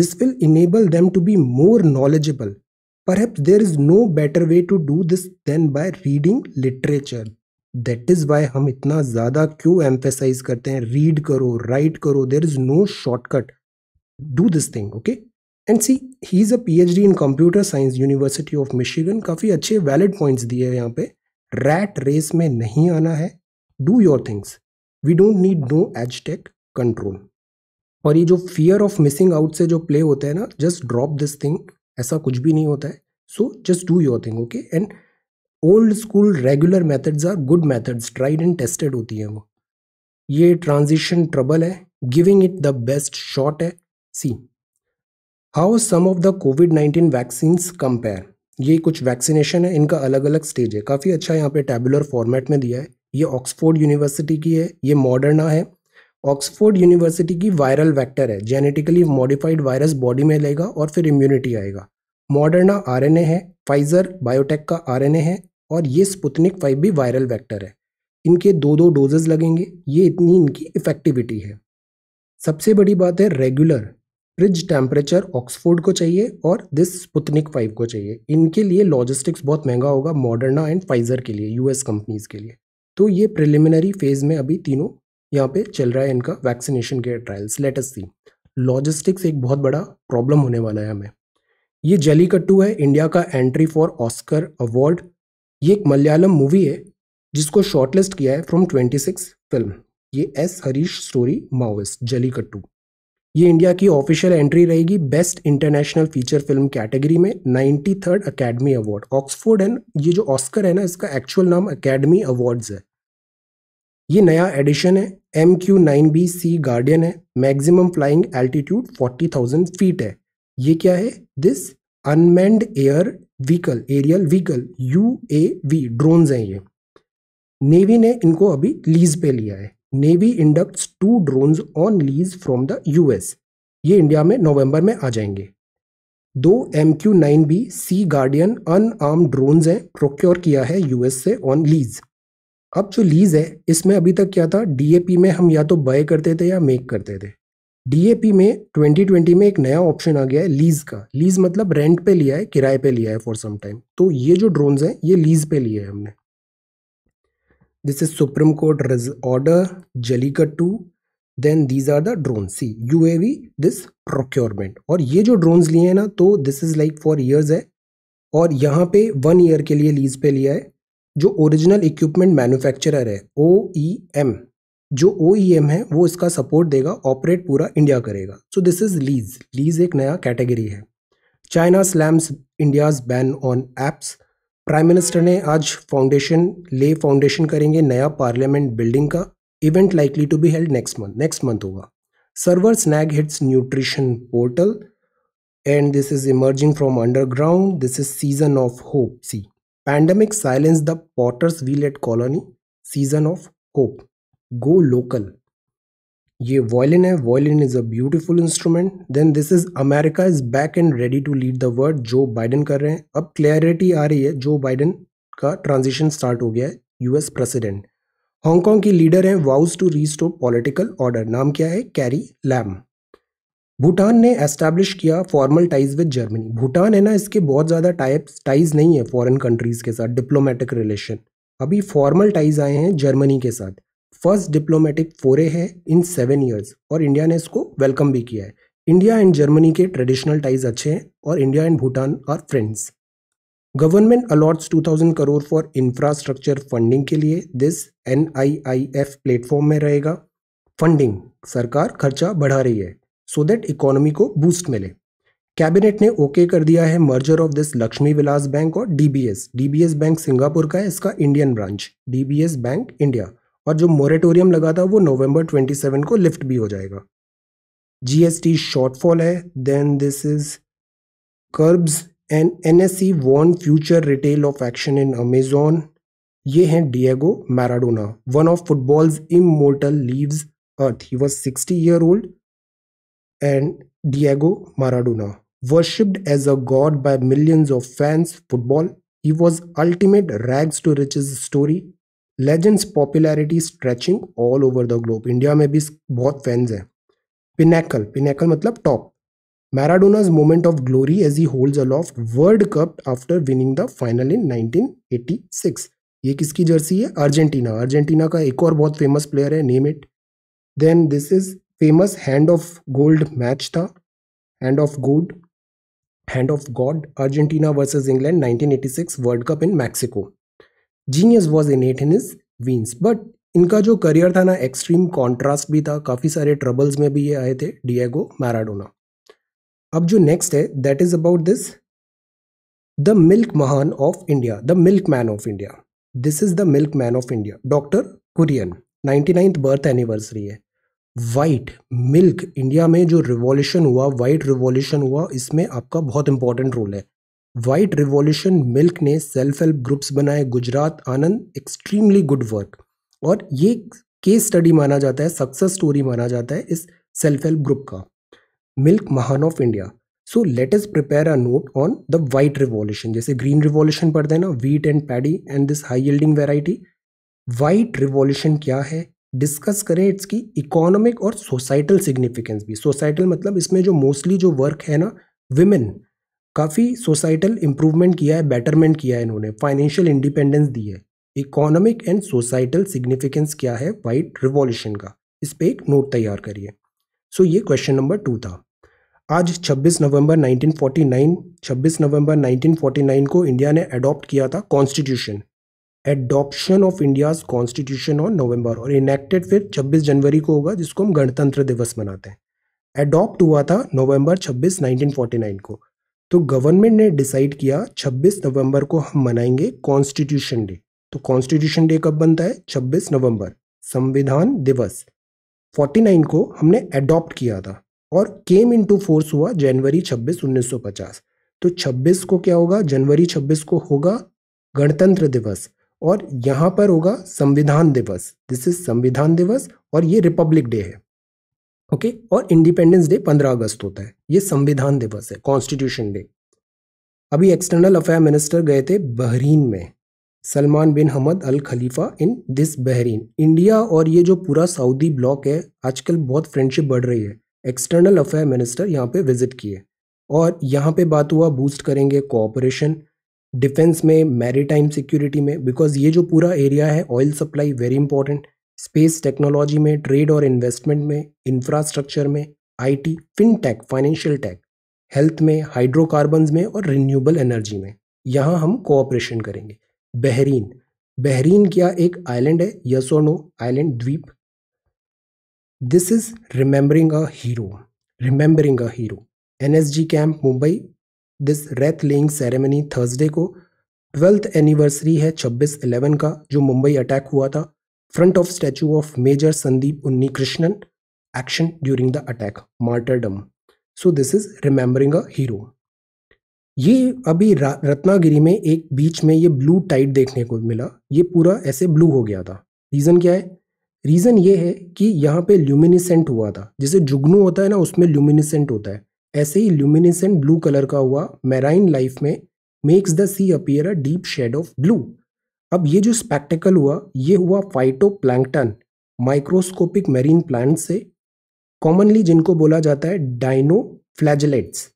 this will enable them to be more knowledgeable पर there is no better way to do this than by reading literature that is why हम इतना ज़्यादा क्यों emphasise करते हैं read करो राइट करो there is no shortcut do this thing okay and see he is a P H D in computer science university of Michigan काफ़ी अच्छे वैलिड पॉइंट्स दिए हैं यहाँ पे रैट रेस में नहीं आना है do your things we don't need no एज टेक कंट्रोल और ये जो फियर ऑफ मिसिंग आउट से जो प्ले होता है ना जस्ट ड्रॉप दिस थिंग ऐसा कुछ भी नहीं होता है so just do your thing okay and old school regular methods are good methods tried and tested होती हैं वो ये ट्रांजिशन ट्रबल है giving it the best shot है see how some of the Covid nineteen vaccine compare ये कुछ vaccination है इनका अलग अलग स्टेज है काफ़ी अच्छा यहाँ पे टेबुलर फॉर्मेट में दिया है ये ऑक्सफोर्ड यूनिवर्सिटी की है ये मॉडर्ना है ऑक्सफोर्ड यूनिवर्सिटी की वायरल वेक्टर है जेनेटिकली मॉडिफाइड वायरस बॉडी में लेगा और फिर इम्यूनिटी आएगा मॉडर्ना आरएनए है फाइजर बायोटेक का आरएनए है और ये स्पुतनिक फाइव भी वायरल वैक्टर है इनके दो दो डोजेज लगेंगे ये इतनी इनकी इफेक्टिविटी है सबसे बड़ी बात है रेगुलर फ्रिज टेम्परेचर ऑक्सफोर्ड को चाहिए और दिस स्पुतनिक फाइव को चाहिए इनके लिए लॉजिस्टिक्स बहुत महंगा होगा मॉडर्ना एंड फाइजर के लिए यूएस कंपनीज के लिए तो ये प्रिलिमिनरी फेज में अभी तीनों यहाँ पे चल रहा है इनका वैक्सीनेशन के ट्रायल्स लेटेस्ट सी लॉजिस्टिक्स एक बहुत बड़ा प्रॉब्लम होने वाला है हमें ये जली कट्टू है इंडिया का एंट्री फॉर ऑस्कर अवार्ड ये एक मलयालम मूवी है जिसको शॉर्टलिस्ट किया है फ्रॉम 26 फिल्म ये S Harish story Maoist Jallikattu ये इंडिया की ऑफिशियल एंट्री रहेगी best international feature film category में ninety third academy award Oxford and ये जो ऑस्कर है ना इसका एक्चुअल नाम अकेडमी अवार्ड्स है ये नया एडिशन है M Q nine B sea guardian है maximum flying altitude forty thousand feet है ये क्या है this unmanned air vehicle aerial vehicle U A V drones हैं ये नेवी ने इनको अभी लीज पे लिया है navy inducts two drones on lease from the US ये इंडिया में नवंबर में आ जाएंगे दो M Q nine B sea guardian arm drones हैं प्रोक्योर किया है यूएस से ऑन लीज अब जो लीज है इसमें अभी तक क्या था डीएपी में हम या तो बाय करते थे या मेक करते थे डीएपी में 2020 में एक नया ऑप्शन आ गया है लीज का लीज मतलब रेंट पे लिया है किराए पे लिया है फॉर सम टाइम तो ये जो ड्रोन्स हैं ये लीज पे लिए हैं हमने this is supreme court order Jallikattu then these are the drone see U A V this procurement और ये जो ड्रोन्स लिए हैं ना तो this is like for years है और यहाँ पे वन ईयर के लिए लीज पे लिया है जो ओरिजिनल इक्विपमेंट मैन्युफैक्चरर है ओ ई एम जो ओ e है वो इसका सपोर्ट देगा ऑपरेट पूरा इंडिया करेगा so this is lease lease एक नया कैटेगरी है China slams India's ban on apps prime minister ने आज फाउंडेशन ले फाउंडेशन करेंगे नया पार्लियामेंट बिल्डिंग का event likely to be held next month next month होगा server snag hits nutrition portal and this is emerging from underground this is season of hope see pandemic silence the potter's wheel at colony season of hope go local ये violin है violin is a beautiful instrument then this is America is back and ready to lead the world Joe Biden कर रहे हैं अब clarity आ रही है जो Biden का ट्रांजिशन स्टार्ट हो गया है यूएस प्रेसिडेंट हांगकांग की लीडर हैं vows to restore political order नाम क्या है कैरी लैम भूटान ने एस्टैब्लिश किया formal ties with Germany Bhutan है ना इसके बहुत ज़्यादा टाइप्स टाइज नहीं है फॉरेन कंट्रीज़ के साथ डिप्लोमेटिक रिलेशन अभी फॉर्मल टाइज आए हैं जर्मनी के साथ फर्स्ट डिप्लोमेटिक फोरे है इन सेवन ईयर्स और इंडिया ने इसको वेलकम भी किया है इंडिया एंड जर्मनी के ट्रेडिशनल टाइज अच्छे हैं और India and Bhutan are friends government allots 2000 crore for infrastructure funding के लिए दिस एन प्लेटफॉर्म में रहेगा फंडिंग सरकार खर्चा बढ़ा रही है सो दैट इकोनॉमी को बूस्ट मिले कैबिनेट ने ओके कर दिया है merger of this Lakshmi Vilas bank और डीबीएस डीबीएस बैंक सिंगापुर का है इसका Indian branch DBS bank India और जो मोरेटोरियम लगा था वो नवंबर 27 को लिफ्ट भी हो जाएगा जीएसटी शॉर्टफॉल है then this is curbs and NSC won future retail of action in Amazon ये हैं Diego Maradona one of football's immortal leaves earth he was sixty year old and Diego Maradona worshipped as a god by millions of fans football he was ultimate rags to rich his story legend's popularity stretching all over the globe India में भी बहुत fans हैं pinnacle pinnacle मतलब top Maradona's moment of glory as he holds aloft world cup after winning the final in 1986 ये किसकी Jersey है Argentina Argentina का एक और बहुत फेमस प्लेयर है name it then this is famous hand of gold match था hand of gold hand of god Argentina versus England 1986 world cup in Mexico genius was innate in his veins but इनका जो career था ना extreme contrast भी था काफ़ी सारे troubles में भी ये आए थे डिएगो मैराडोना अब जो नेक्स्ट है that is about this the milk milkman of India the milkman of India this is the milkman of India doctor Kurien ninety ninth birth anniversary है वाइट मिल्क इंडिया में जो revolution हुआ white revolution हुआ इसमें आपका बहुत important role है white revolution milk ने सेल्फ हेल्प ग्रुप्स बनाए Gujarat Anand extremely good work और ये केस स्टडी माना जाता है सक्सेस स्टोरी माना जाता है इस सेल्फ हेल्प ग्रुप का milkman of India so let is prepare a note on the white revolution जैसे ग्रीन रिवॉल्यूशन पढ़ते हैं ना wheat and paddy and this high yielding variety white revolution क्या है डिस्कस करें इट्स की economic और सोसाइटल सिग्निफिकेंस भी सोसाइटल मतलब इसमें जो मोस्टली जो वर्क है ना वुमेन काफ़ी सोसाइटल इम्प्रूवमेंट किया है बेटरमेंट किया है इन्होंने फाइनेंशियल इंडिपेंडेंस दी है इकोनॉमिक एंड सोसाइटल सिग्निफिकेंस क्या है वाइट रिवॉल्यूशन का इस पर एक नोट तैयार करिए सो ये क्वेश्चन नंबर टू था आज 26 नवंबर 1949 26 नवंबर 1949 को इंडिया ने अडॉप्ट किया था constitution adoption of India's constitution on November और इनेक्टेड फिर 26 जनवरी को होगा जिसको हम गणतंत्र दिवस मनाते हैं एडॉप्ट हुआ था नवंबर 26 1949 को तो गवर्नमेंट ने डिसाइड किया 26 नवंबर को हम मनाएंगे कॉन्स्टिट्यूशन डे तो कॉन्स्टिट्यूशन डे कब बनता है 26 नवंबर संविधान दिवस 49 को हमने एडॉप्ट किया था और केम इन टू फोर्स हुआ जनवरी 26 1950 तो 26 को क्या होगा जनवरी 26 को होगा गणतंत्र दिवस और यहाँ पर होगा संविधान दिवस दिस इज संविधान दिवस और ये रिपब्लिक डे है ओके okay? और इंडिपेंडेंस डे पंद्रह अगस्त होता है ये संविधान दिवस है कॉन्स्टिट्यूशन डे अभी एक्सटर्नल अफेयर मिनिस्टर गए थे बहरीन में Salman bin Hamad Al Khalifa in this Bahrain India और ये जो पूरा सऊदी ब्लॉक है आजकल बहुत फ्रेंडशिप बढ़ रही है एक्सटर्नल अफेयर मिनिस्टर यहाँ पे विजिट किए और यहाँ पे बात हुआ बूस्ट करेंगे कोऑपरेशन डिफेंस में मैरीटाइम सिक्योरिटी में बिकॉज ये जो पूरा एरिया है oil supply very important space technology में ट्रेड और इन्वेस्टमेंट में इंफ्रास्ट्रक्चर में IT, fintech financial tech health में हाइड्रोकार्बन में और रिन्यूएबल एनर्जी में यहाँ हम कोऑपरेशन करेंगे बहरीन बहरीन क्या एक आइलैंड है यसोनो आइलैंड द्वीप this is remembering a hero remembering a hero G camp Mumbai this wreath laying ceremony Thursday को ट्वेल्थ एनिवर्सरी है 26 11 का जो मुंबई अटैक हुआ था front of statue of Major Sandeep Unnikrishnan, action during the attack, martyrdom. So this is remembering a hero. ये अभी रत्नागिरी में एक बीच में ये ब्लू टाइट देखने को मिला ये पूरा ऐसे ब्लू हो गया था रीज़न क्या है रीज़न ये है कि यहाँ पे ल्यूमिनिसेंट हुआ था जैसे जुगनू होता है ना उसमें ल्यूमिनिसेंट होता है ऐसे ही ल्यूमिनिसेंट ब्लू कलर का हुआ मैराइन लाइफ में makes the sea appear a deep shade of blue अब ये जो स्पेक्टिकल हुआ ये हुआ फाइटोप्लैंक्टन माइक्रोस्कोपिक मेरीन प्लांट से कॉमनली जिनको बोला जाता है डाइनो फ्लैजलेट्स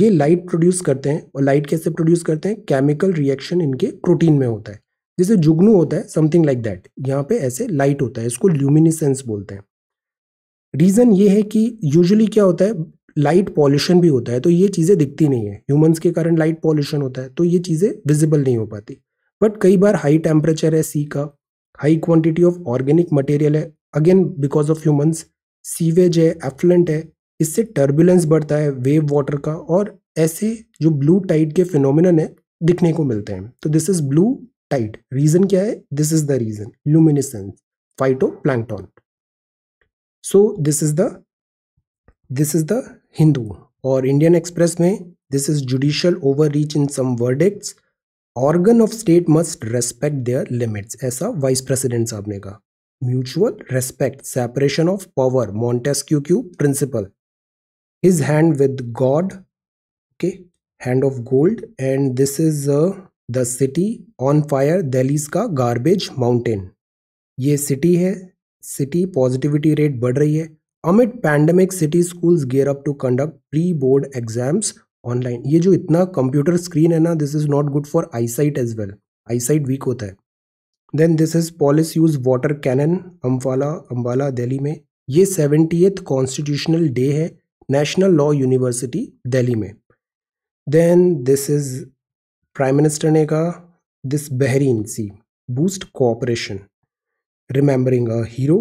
ये लाइट प्रोड्यूस करते हैं और लाइट कैसे प्रोड्यूस करते हैं केमिकल रिएक्शन इनके प्रोटीन में होता है जैसे जुगनू होता है समथिंग लाइक दैट यहाँ पे ऐसे लाइट होता है इसको ल्यूमिनिसेंस बोलते हैं रीज़न ये है कि यूजुअली क्या होता है लाइट पॉल्यूशन भी होता है तो ये चीज़ें दिखती नहीं है ह्यूमंस के कारण लाइट पॉल्यूशन होता है तो ये चीज़ें विजिबल नहीं हो पाती बट कई बार हाई टेम्परेचर है सी का high quantity of organic material है again because of humans sewage है एफ्लेंट है इससे टर्बुलेंस बढ़ता है वेव वाटर का और ऐसे जो ब्लू टाइट के फिनोमिन है दिखने को मिलते हैं तो this is blue tide reason क्या है this is the reason luminescence phyto plankton so this is the this is the Hindu और इंडियन एक्सप्रेस में this is judicial overreach in some verdicts organ of state must respect their limits ऐसा vice president साहब ने कहा mutual respect separation of power Montesquieu principle his hand with god okay hand of gold and this is the city on fire Delhi's का garbage mountain ये city है city positivity rate बढ़ रही है amid pandemic city schools gear up to conduct pre board exams online ये जो इतना computer screen है ना this is not good for eyesight as well eyesight weak होता है then this is police use water cannon अम्फाला अम्बाला दिल्ली में ये एथ कॉन्स्टिट्यूशनल डे है नेशनल लॉ यूनिवर्सिटी दिल्ली में then this is prime minister ने कहा this Bahrain sea boost cooperation remembering a hero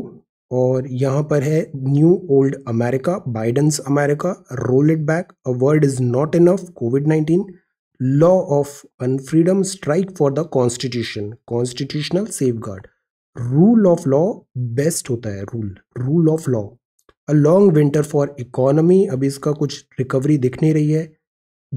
और यहाँ पर है new old America Biden's America roll it back a world is not enough covid nineteen law of unfreedom strike for the constitution constitutional safeguard rule of law best होता है rule rule of law a long winter for economy अभी इसका कुछ recovery दिख नहीं रही है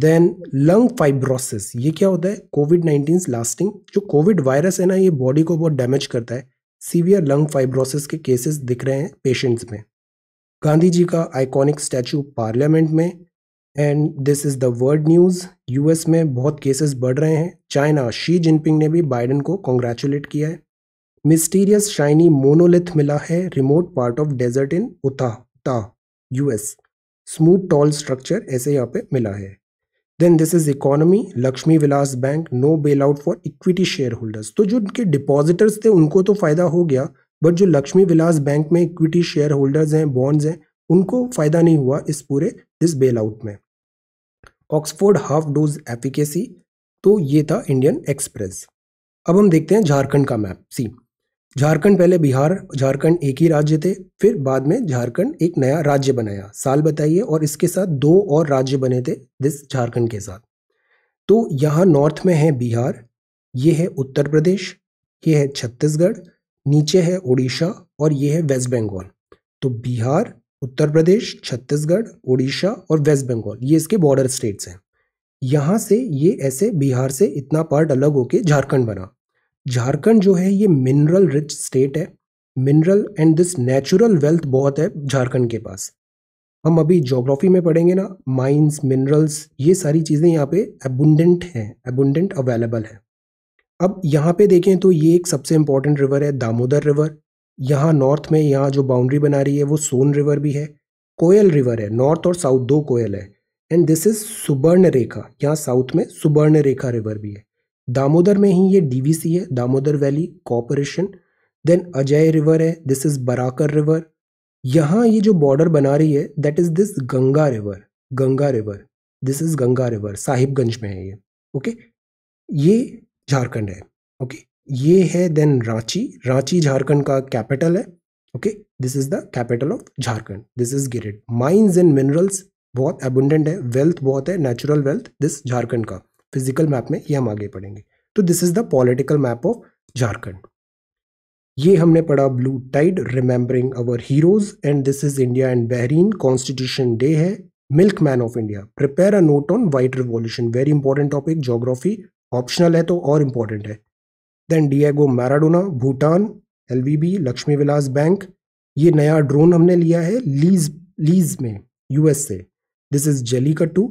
then lung fibrosis ये क्या होता है कोविड नाइन्टीन लास्टिंग जो कोविड वायरस है ना ये बॉडी को बहुत डैमेज करता है सीवियर लंग फाइब्रोसिस के केसेस दिख रहे हैं पेशेंट्स में गांधी जी का आइकॉनिक स्टैचू पार्लियामेंट में and this is the world news US में बहुत केसेस बढ़ रहे हैं चाइना शी जिनपिंग ने भी बाइडन को कॉन्ग्रेचुलेट किया है मिस्टीरियस शाइनी मोनोलिथ मिला है remote part of desert in Utah Utah US smooth toll structure ऐसे यहाँ पे मिला है then this is economy Lakshmi Vilas bank no bailout for equity shareholders तो जो उनके डिपॉजिटर्स थे उनको तो फ़ायदा हो गया बट जो लक्ष्मी विलास बैंक में इक्विटी शेयर होल्डर्स हैं बॉन्ड्स हैं उनको फ़ायदा नहीं हुआ इस पूरे इस बेल आउट में ऑक्सफोर्ड हाफ डोज एफिकेसी तो ये था इंडियन एक्सप्रेस अब हम देखते हैं झारखंड का मैप सी झारखंड पहले बिहार झारखंड एक ही राज्य थे फिर बाद में झारखंड एक नया राज्य बनाया साल बताइए और इसके साथ दो और राज्य बने थे दिस झारखंड के साथ तो यहाँ नॉर्थ में है बिहार ये है उत्तर प्रदेश ये है छत्तीसगढ़ नीचे है उड़ीसा और ये है वेस्ट बंगाल तो बिहार उत्तर प्रदेश छत्तीसगढ़ उड़ीसा और वेस्ट बंगाल ये इसके बॉर्डर स्टेट्स हैं यहाँ से ये ऐसे बिहार से इतना पार्ट अलग होके झारखंड बना झारखंड जो है ये मिनरल रिच स्टेट है mineral and this natural wealth बहुत है झारखंड के पास हम अभी जोग्राफी में पढ़ेंगे ना माइंस मिनरल्स ये सारी चीज़ें यहाँ पे एबुंडेंट हैं एबुंडेंट अवेलेबल है अब यहाँ पे देखें तो ये एक सबसे इम्पॉर्टेंट रिवर है दामोदर रिवर यहाँ नॉर्थ में यहाँ जो बाउंड्री बना रही है वो सोन रिवर भी है कोयल रिवर है नॉर्थ और साउथ दो कोयल है and this is Subarnarekha यहाँ साउथ में सुबर्ण रेखा रिवर भी है दामोदर में ही ये डीवीसी है Damodar valley corporation then Ajay river है दिस इज़ बराकर रिवर यहाँ ये जो बॉर्डर बना रही है that is this Ganga river Ganga river this is Ganga river Sahibganj में है ये ओके ये झारखंड है ओके ये है देन रांची रांची झारखंड का कैपिटल है okay this is the capital of Jharkhand this is Giridih mines and minerals बहुत एबुंडेंट है वेल्थ बहुत है नेचुरल वेल्थ दिस झारखंड का फिजिकल मैप में ये हम आगे पढ़ेंगे तो this is the political map of Jharkhand ये हमने पढ़ा blue tide remembering our heroes and this is India and Bahrain constitution day है milkman of India prepare a note on white revolution very important topic geography optional है तो और important है then Diego Maradona Bhutan LVB Lakshmi Vilas bank ये नया drone हमने लिया है लीज लीज में यूएसए दिस इज जेली कट्टू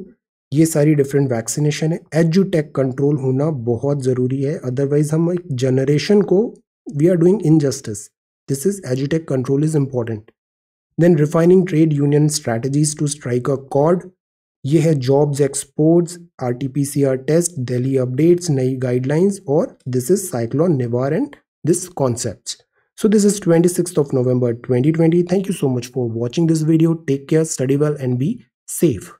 ये सारी डिफरेंट वैक्सीनेशन है एजुटेक कंट्रोल होना बहुत ज़रूरी है अदरवाइज हम एक जनरेशन को we are doing injustice this is एजुटेक control is important then refining trade union strategies to strike a chord ये है jobs exports R T P C R test Delhi updates नई गाइडलाइंस और this is cyclone Nivar and this concept is twenty six of November twenty twenty thank you so much for watching this video take care study well and be safe